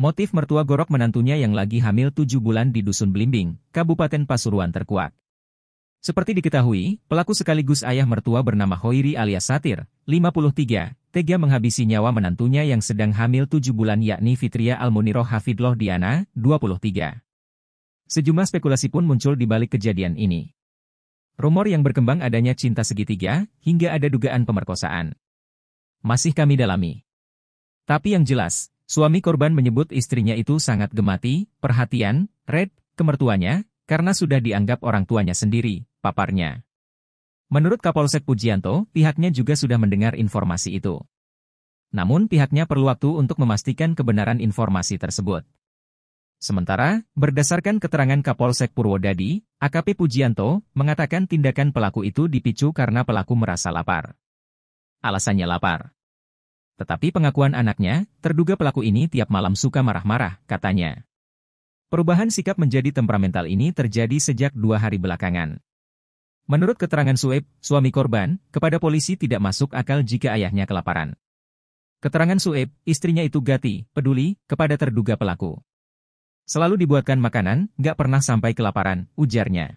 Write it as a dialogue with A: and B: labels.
A: Motif mertua gorok menantunya yang lagi hamil tujuh bulan di Dusun Belimbing, Kabupaten Pasuruan terkuak. Seperti diketahui, pelaku sekaligus ayah mertua bernama Hoiri alias Satir, 53, tega menghabisi nyawa menantunya yang sedang hamil tujuh bulan yakni Fitria Almuniroh Hafidloh Diana, 23. Sejumlah spekulasi pun muncul di balik kejadian ini. Rumor yang berkembang adanya cinta segitiga, hingga ada dugaan pemerkosaan. Masih kami dalami. Tapi yang jelas, Suami korban menyebut istrinya itu sangat gemati, perhatian, red, kemertuanya, karena sudah dianggap orang tuanya sendiri, paparnya. Menurut Kapolsek Pujianto, pihaknya juga sudah mendengar informasi itu. Namun pihaknya perlu waktu untuk memastikan kebenaran informasi tersebut. Sementara, berdasarkan keterangan Kapolsek Purwodadi, AKP Pujianto mengatakan tindakan pelaku itu dipicu karena pelaku merasa lapar. Alasannya lapar. Tetapi pengakuan anaknya, terduga pelaku ini tiap malam suka marah-marah, katanya. Perubahan sikap menjadi temperamental ini terjadi sejak dua hari belakangan. Menurut keterangan Sueb, suami korban, kepada polisi tidak masuk akal jika ayahnya kelaparan. Keterangan Sueb, istrinya itu gati, peduli, kepada terduga pelaku. Selalu dibuatkan makanan, gak pernah sampai kelaparan, ujarnya.